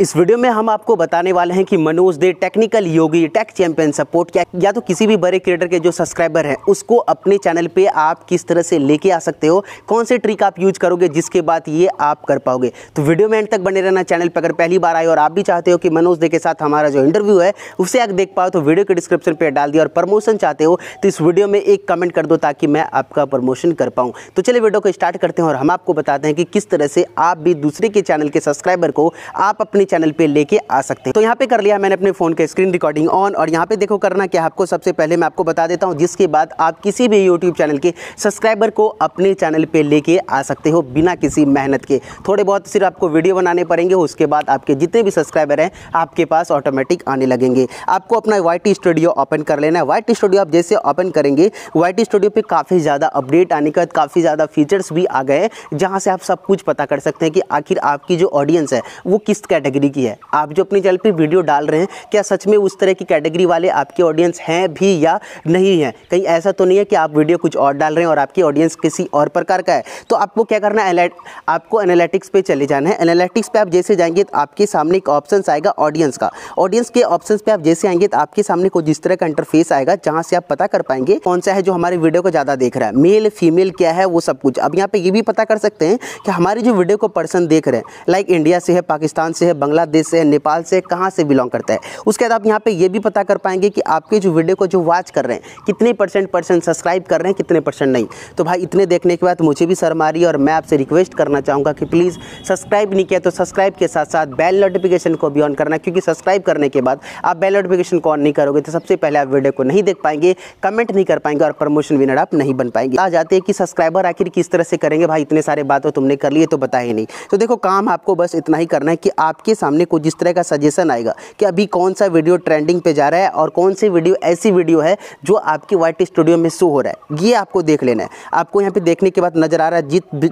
इस वीडियो में हम आपको बताने वाले हैं कि Manoj Dey technical Yogi tech champion support क्या या तो किसी भी बड़े क्रिएटर के जो सब्सक्राइबर हैं उसको अपने चैनल पे आप किस तरह से लेके आ सकते हो कौन से ट्रिक आप यूज करोगे जिसके बाद ये आप कर पाओगे तो वीडियो में एंड तक बने रहना चैनल पर अगर पहली बार आए और आप भी चाहते हो कि मनोज दे के साथ हमारा जो इंटरव्यू है उसे आप देख पाओ तो वीडियो के डिस्क्रिप्शन पर डाल दिया और प्रमोशन चाहते हो तो इस वीडियो में एक कमेंट कर दो ताकि मैं आपका प्रमोशन कर पाऊँ तो चलिए वीडियो को स्टार्ट करते हैं और हम आपको बताते हैं कि किस तरह से आप भी दूसरे के चैनल के सब्सक्राइबर को आप अपने अपने चैनल पे लेके आ सकते हैं तो यहाँ पे कर लिया मैंने अपने फ़ोन के स्क्रीन रिकॉर्डिंग ऑन और यहाँ पे देखो करना क्या आपको सबसे पहले मैं आपको बता देता हूँ जिसके बाद आप किसी भी यूट्यूब चैनल के सब्सक्राइबर को अपने चैनल पर लेके आ सकते हो बिना किसी मेहनत के थोड़े बहुत सिर्फ आपको वीडियो बनाने पड़ेंगे उसके बाद आपके जितने भी सब्सक्राइबर हैं आपके पास ऑटोमेटिक आने लगेंगे आपको अपना वाई स्टूडियो ओपन कर लेना है वाई स्टूडियो आप जैसे ओपन करेंगे वाई स्टूडियो पे काफ़ी ज़्यादा अपडेट आने के बाद काफ़ी ज़्यादा फीचर्स भी आ गए हैं जहाँ से आप सब कुछ पता कर सकते हैं कि आखिर आपकी जो ऑडियंस है वो किस कैटेगरी कैटेगरी की है आप जो अपने चैनल पर वीडियो डाल रहे हैं क्या सच में उस तरह की कैटेगरी वाले आपके ऑडियंस हैं भी या नहीं है कहीं ऐसा तो नहीं है कि आप वीडियो कुछ और डाल रहे हैं और आपकी ऑडियंस किसी और प्रकार का है तो आपको क्या करना है आपको एनालिटिक्स पर चले जाना है एनालिटिक्स पर आप जैसे जाएंगे तो आपके सामने एक ऑप्शन आएगा ऑडियंस का ऑडियंस के ऑप्शन पर आप जैसे आएंगे तो आपके सामने कुछ इस तरह का इंटरफेस आएगा जहाँ से आप पता कर पाएंगे कौन सा है जो हमारे वीडियो को ज़्यादा देख रहा है मेल फीमेल क्या है वो सब कुछ अब यहाँ पे ये भी पता कर सकते हैं कि हमारे जो वीडियो को पर्सन देख रहे हैं लाइक इंडिया से है पाकिस्तान से है बांग्लादेश से नेपाल से कहाँ से बिलोंग करता है उसके बाद आप यहाँ पर यह भी पता कर पाएंगे कि आपके जो वीडियो को जो वॉच कर रहे हैं कितने परसेंट परसेंट सब्सक्राइब कर रहे हैं कितने परसेंट नहीं तो भाई इतने देखने के बाद मुझे भी शर्मा रही और मैं आपसे रिक्वेस्ट करना चाहूँगा कि प्लीज़ सब्सक्राइब नहीं किया तो सब्सक्राइब के साथ साथ बेल नोटिफिकेशन को भी ऑन करना क्योंकि सब्सक्राइब करने के बाद आप बेल नोटिफिकेशन को ऑन नहीं करोगे तो सबसे पहले आप वीडियो को नहीं देख पाएंगे कमेंट नहीं कर पाएंगे और प्रमोशन विनर आप नहीं बन पाएंगे आ जाते हैं कि सब्सक्राइबर आखिर किस तरह से करेंगे भाई इतने सारे बातों तो तुमने कर लिए तो बता ही नहीं तो देखो काम आपको बस इतना ही करना है कि आपके सामने कुछ इस तरह का सजेशन आएगा कि अभी कौन सा वीडियो ट्रेंडिंग पे जा रहा है और कौन सी वीडियो ऐसी वीडियो है जो आपकी वाइट स्टूडियो में शो हो रहा है ये आपको देख लेना है आपको यहाँ पे देखने के बाद नज़र आ रहा है जित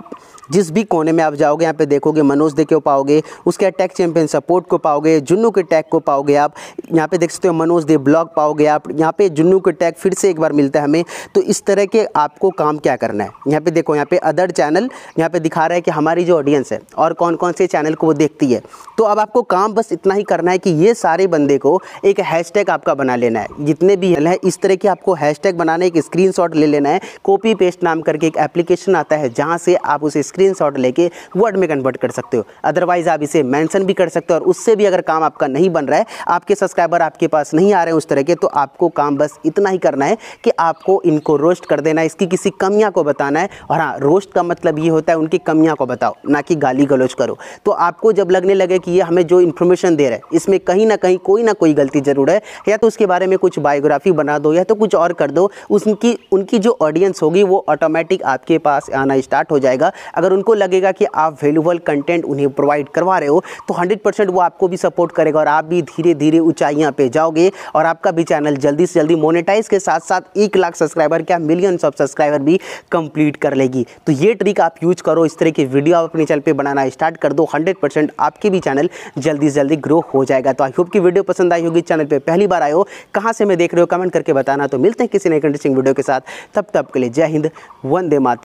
जिस भी कोने में आप जाओगे यहाँ पे देखोगे मनोज दे के पाओगे उसके अटैक चैंपियन सपोर्ट को पाओगे जुन्नू के टैग को पाओगे आप यहाँ पे देख सकते हो मनोज दे ब्लॉग पाओगे आप यहाँ पे जुन्नू के टैग फिर से एक बार मिलता है हमें तो इस तरह के आपको काम क्या करना है यहाँ पे देखो यहाँ पे अदर चैनल यहाँ पे दिखा रहा है कि हमारी जो ऑडियंस है और कौन कौन से चैनल को वो देखती है तो अब आपको काम बस इतना ही करना है कि ये सारे बंदे को एक हैश आपका बना लेना है जितने भी है इस तरह की आपको हैश बनाना है एक स्क्रीन ले लेना है कॉपी पेस्ट नाम करके एक एप्लीकेशन आता है जहाँ से आप उसे शॉट लेके वर्ड में कन्वर्ट कर सकते हो अदरवाइज़ आप इसे मैंसन भी कर सकते हो और उससे भी अगर काम आपका नहीं बन रहा है आपके सब्सक्राइबर आपके पास नहीं आ रहे हैं उस तरह के तो आपको काम बस इतना ही करना है कि आपको इनको रोस्ट कर देना है इसकी किसी कमियाँ को बताना है और हाँ रोस्ट का मतलब ये होता है उनकी कमियाँ को बताओ ना कि गाली गलोच करो तो आपको जब लगने लगे कि ये हमें जो इन्फॉर्मेशन दे रहा है इसमें कहीं ना कहीं कोई ना कोई गलती ज़रूर है या तो उसके बारे में कुछ बायोग्राफी बना दो या तो कुछ और कर दो उसकी उनकी जो ऑडियंस होगी वो ऑटोमेटिक आपके पास आना स्टार्ट हो जाएगा अगर उनको लगेगा कि आप वैल्यूबल कंटेंट उन्हें प्रोवाइड करवा रहे हो तो हंड्रेड वो आपको भी सपोर्ट करेगा और आप भी धीरे धीरे ऊँचाइयाँ पे जाओगे और आपका भी चैनल जल्दी से जल्दी मोनेटाइज के साथ साथ एक लाख सब्सक्राइबर क्या मिलियन ऑफ सब्सक्राइबर भी कंप्लीट कर लेगी तो ये ट्रिक आप यूज करो इस तरह की वीडियो आप अपने चैनल पर बनाना स्टार्ट कर दो हंड्रेड आपके भी चैनल जल्दी से जल्दी ग्रो हो जाएगा तो आई होप की वीडियो पसंद आई होगी चैनल पर पहली बार आए हो कहाँ से मैं देख रहे हो कमेंट करके बताना तो मिलते हैं किसी ने इंटरेस्टिंग वीडियो के साथ तब तब के लिए जय हिंद वंदे मात